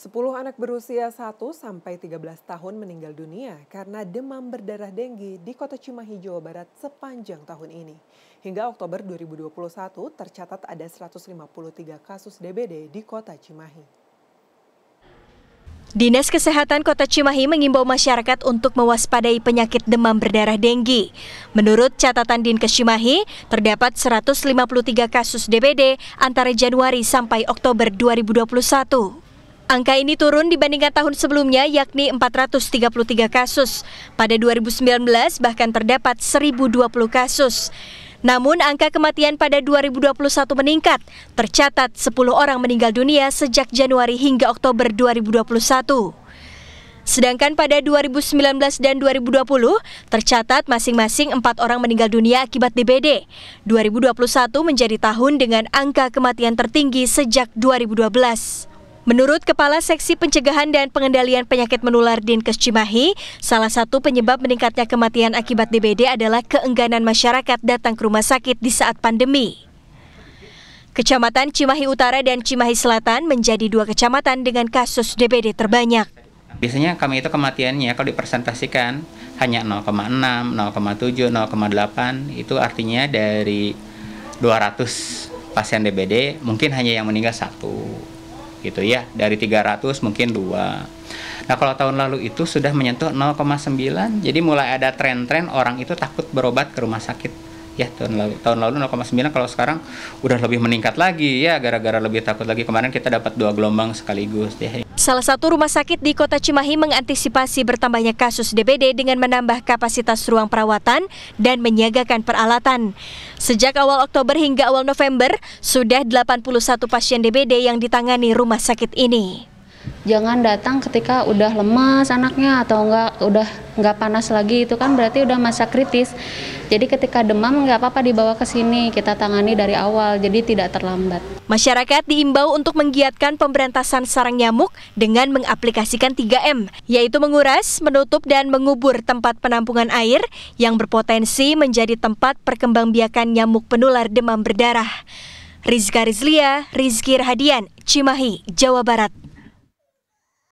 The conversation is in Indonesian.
10 anak berusia 1 sampai 13 tahun meninggal dunia karena demam berdarah denggi di Kota Cimahi, Jawa Barat sepanjang tahun ini. Hingga Oktober 2021 tercatat ada 153 kasus DBD di Kota Cimahi. Dinas Kesehatan Kota Cimahi mengimbau masyarakat untuk mewaspadai penyakit demam berdarah denggi. Menurut catatan Dinkes Cimahi, terdapat 153 kasus DBD antara Januari sampai Oktober 2021. Angka ini turun dibandingkan tahun sebelumnya yakni 433 kasus. Pada 2019 bahkan terdapat 1020 kasus. Namun angka kematian pada 2021 meningkat. Tercatat 10 orang meninggal dunia sejak Januari hingga Oktober 2021. Sedangkan pada 2019 dan 2020 tercatat masing-masing empat orang meninggal dunia akibat DBD. 2021 menjadi tahun dengan angka kematian tertinggi sejak 2012. Menurut Kepala Seksi Pencegahan dan Pengendalian Penyakit Menular Dinkes Cimahi, salah satu penyebab meningkatnya kematian akibat DBD adalah keengganan masyarakat datang ke rumah sakit di saat pandemi. Kecamatan Cimahi Utara dan Cimahi Selatan menjadi dua kecamatan dengan kasus DBD terbanyak. Biasanya kami itu kematiannya kalau dipresentasikan hanya 0,6, 0,7, 0,8 itu artinya dari 200 pasien DBD mungkin hanya yang meninggal satu gitu ya dari 300 mungkin dua nah kalau tahun lalu itu sudah menyentuh 0,9 jadi mulai ada tren-tren orang itu takut berobat ke rumah sakit ya tahun lalu tahun lalu 0,9 kalau sekarang udah lebih meningkat lagi ya gara-gara lebih takut lagi kemarin kita dapat dua gelombang sekaligus ya Salah satu rumah sakit di kota Cimahi mengantisipasi bertambahnya kasus DBD dengan menambah kapasitas ruang perawatan dan menyiagakan peralatan. Sejak awal Oktober hingga awal November, sudah 81 pasien DBD yang ditangani rumah sakit ini jangan datang ketika udah lemas anaknya atau enggak udah nggak panas lagi itu kan berarti udah masa kritis jadi ketika demam nggak apa-apa dibawa ke sini kita tangani dari awal jadi tidak terlambat masyarakat diimbau untuk menggiatkan pemberantasan sarang nyamuk dengan mengaplikasikan 3M yaitu menguras menutup dan mengubur tempat penampungan air yang berpotensi menjadi tempat perkembangbiakan nyamuk penular demam berdarah Rizka Rizlia, Rizky Rahadian, Cimahi, Jawa Barat.